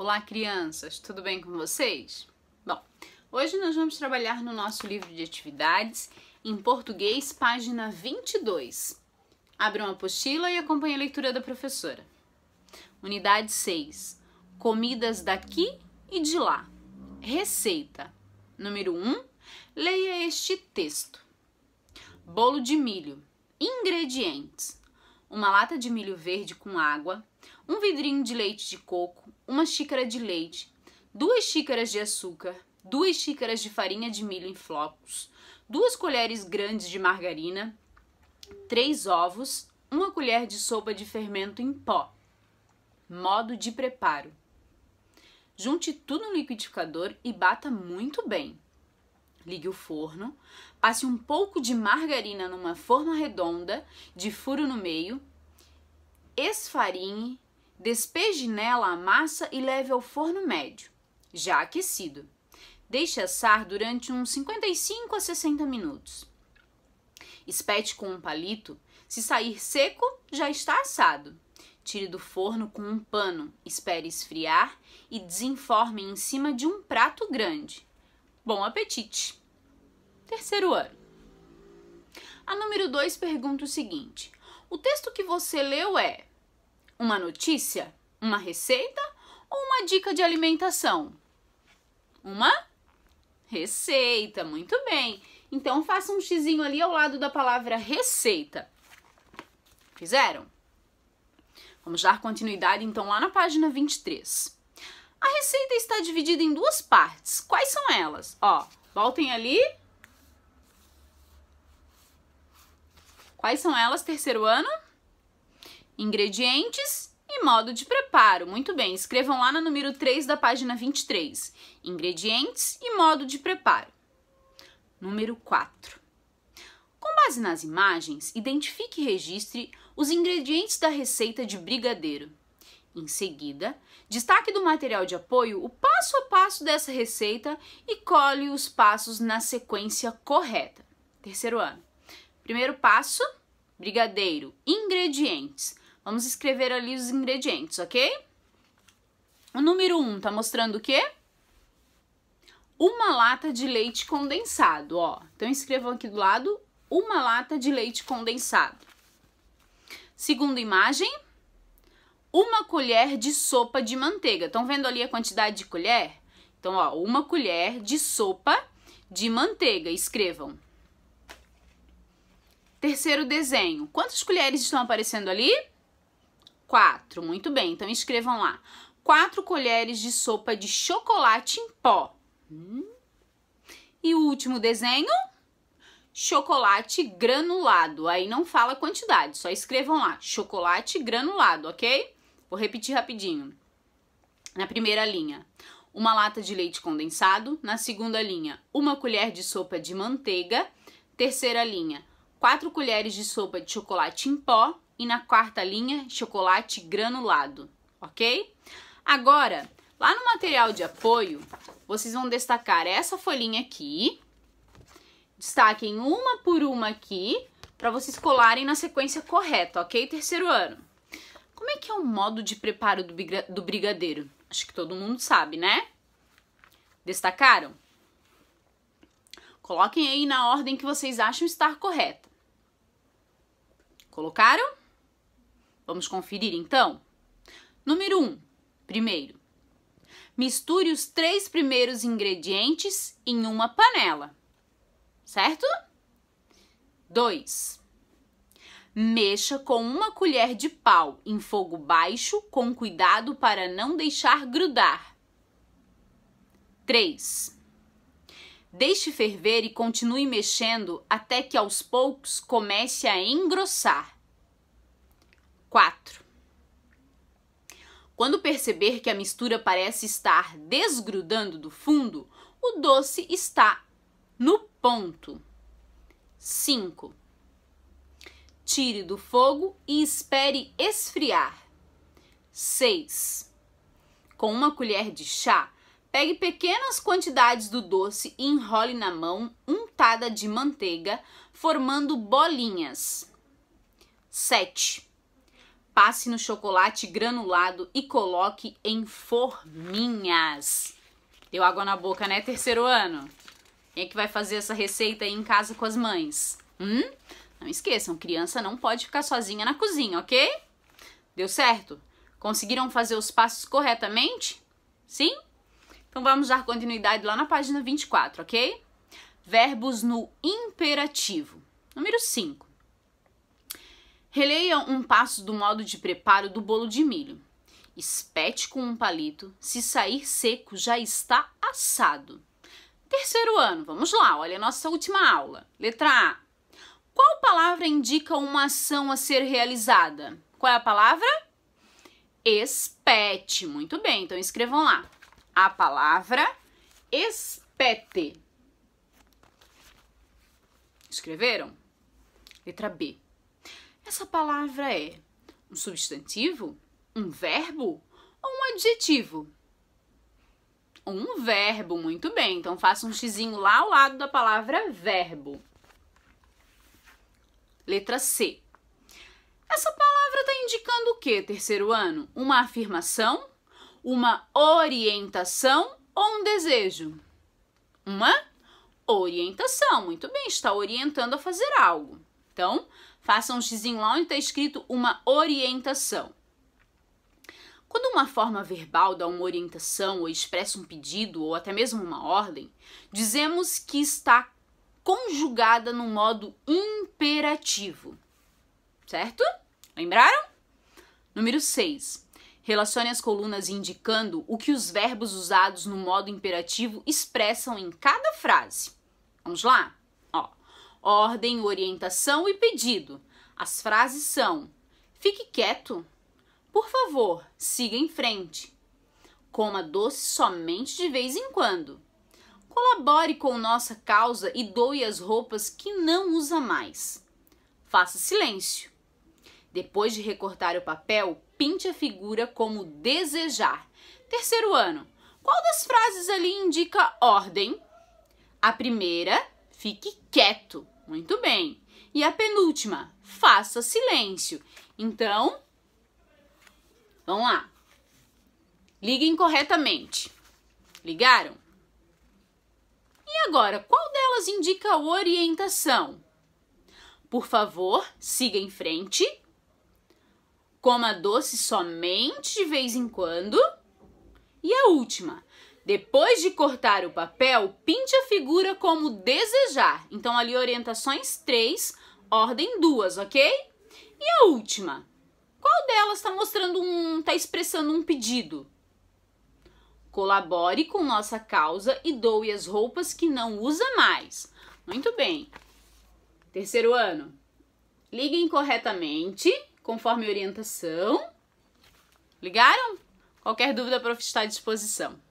Olá, crianças, tudo bem com vocês? Bom, hoje nós vamos trabalhar no nosso livro de atividades em português, página 22. Abra uma apostila e acompanhe a leitura da professora. Unidade 6: Comidas daqui e de lá. Receita. Número 1: Leia este texto: Bolo de milho. Ingredientes: Uma lata de milho verde com água, um vidrinho de leite de coco, uma xícara de leite, duas xícaras de açúcar, duas xícaras de farinha de milho em flocos, duas colheres grandes de margarina, três ovos, uma colher de sopa de fermento em pó. Modo de preparo: junte tudo no liquidificador e bata muito bem. Ligue o forno, passe um pouco de margarina numa forma redonda, de furo no meio, esfarinhe Despeje nela a massa e leve ao forno médio, já aquecido. Deixe assar durante uns 55 a 60 minutos. Espete com um palito. Se sair seco, já está assado. Tire do forno com um pano, espere esfriar e desenforme em cima de um prato grande. Bom apetite! Terceiro ano. A número 2 pergunta o seguinte: O texto que você leu é uma notícia? Uma receita? Ou uma dica de alimentação? Uma receita, muito bem. Então faça um xizinho ali ao lado da palavra receita. Fizeram? Vamos dar continuidade então lá na página 23. A receita está dividida em duas partes. Quais são elas? Ó, voltem ali. Quais são elas, terceiro ano? Ingredientes e modo de preparo. Muito bem, escrevam lá no número 3 da página 23. Ingredientes e modo de preparo. Número 4. Com base nas imagens, identifique e registre os ingredientes da receita de brigadeiro. Em seguida, destaque do material de apoio o passo a passo dessa receita e colhe os passos na sequência correta. Terceiro ano. Primeiro passo: brigadeiro, ingredientes. Vamos escrever ali os ingredientes, ok? O número 1 um tá mostrando o quê? Uma lata de leite condensado, ó. Então, escrevam aqui do lado, uma lata de leite condensado. Segunda imagem, uma colher de sopa de manteiga. Estão vendo ali a quantidade de colher? Então, ó, uma colher de sopa de manteiga. Escrevam. Terceiro desenho. Quantas colheres estão aparecendo ali? 4. Muito bem, então escrevam lá. 4 colheres de sopa de chocolate em pó. Hum. E o último desenho? Chocolate granulado. Aí não fala quantidade, só escrevam lá. Chocolate granulado, ok? Vou repetir rapidinho. Na primeira linha, uma lata de leite condensado. Na segunda linha, uma colher de sopa de manteiga. Terceira linha, 4 colheres de sopa de chocolate em pó e na quarta linha, chocolate granulado, ok? Agora, lá no material de apoio, vocês vão destacar essa folhinha aqui, destaquem uma por uma aqui, para vocês colarem na sequência correta, ok? Terceiro ano. Como é que é o modo de preparo do brigadeiro? Acho que todo mundo sabe, né? Destacaram? Coloquem aí na ordem que vocês acham estar correta. Colocaram? Vamos conferir então? Número 1. Um, primeiro, misture os três primeiros ingredientes em uma panela, certo? 2. Mexa com uma colher de pau em fogo baixo, com cuidado para não deixar grudar. 3. Deixe ferver e continue mexendo até que aos poucos comece a engrossar. 4. Quando perceber que a mistura parece estar desgrudando do fundo, o doce está no ponto. 5. Tire do fogo e espere esfriar. 6. Com uma colher de chá, pegue pequenas quantidades do doce e enrole na mão untada de manteiga, formando bolinhas. 7 passe no chocolate granulado e coloque em forminhas. Deu água na boca, né, terceiro ano? Quem é que vai fazer essa receita aí em casa com as mães? Hum? Não esqueçam, criança não pode ficar sozinha na cozinha, ok? Deu certo? Conseguiram fazer os passos corretamente? Sim? Então vamos dar continuidade lá na página 24, ok? Verbos no imperativo. Número 5. Releia um passo do modo de preparo do bolo de milho. Espete com um palito, se sair seco já está assado. Terceiro ano, vamos lá, olha a nossa última aula. Letra A. Qual palavra indica uma ação a ser realizada? Qual é a palavra? Espete. Muito bem, então escrevam lá. A palavra espete. Escreveram? Letra B. Essa palavra é um substantivo, um verbo ou um adjetivo? Um verbo, muito bem. Então faça um xizinho lá ao lado da palavra verbo. Letra C. Essa palavra está indicando o que, terceiro ano? Uma afirmação, uma orientação ou um desejo? Uma orientação, muito bem, está orientando a fazer algo. Então, Faça um xizinho lá onde está escrito uma orientação. Quando uma forma verbal dá uma orientação ou expressa um pedido ou até mesmo uma ordem, dizemos que está conjugada no modo imperativo. Certo? Lembraram? Número 6. Relacione as colunas indicando o que os verbos usados no modo imperativo expressam em cada frase. Vamos lá? ordem, orientação e pedido. As frases são: fique quieto, por favor, siga em frente, coma doce somente de vez em quando, colabore com nossa causa e doe as roupas que não usa mais, faça silêncio. Depois de recortar o papel, pinte a figura como desejar. Terceiro ano, qual das frases ali indica ordem? A primeira fique quieto. Muito bem. E a penúltima, faça silêncio. Então, vamos lá. Liguem corretamente. Ligaram? E agora, qual delas indica orientação? Por favor, siga em frente. Coma doce somente de vez em quando. E a última, depois de cortar o papel, pinte a figura como desejar. Então, ali orientações 3, ordem 2, ok? E a última. Qual delas está mostrando um. está expressando um pedido? Colabore com nossa causa e doe as roupas que não usa mais. Muito bem. Terceiro ano. Liguem corretamente, conforme orientação. Ligaram? Qualquer dúvida, a prof está à disposição.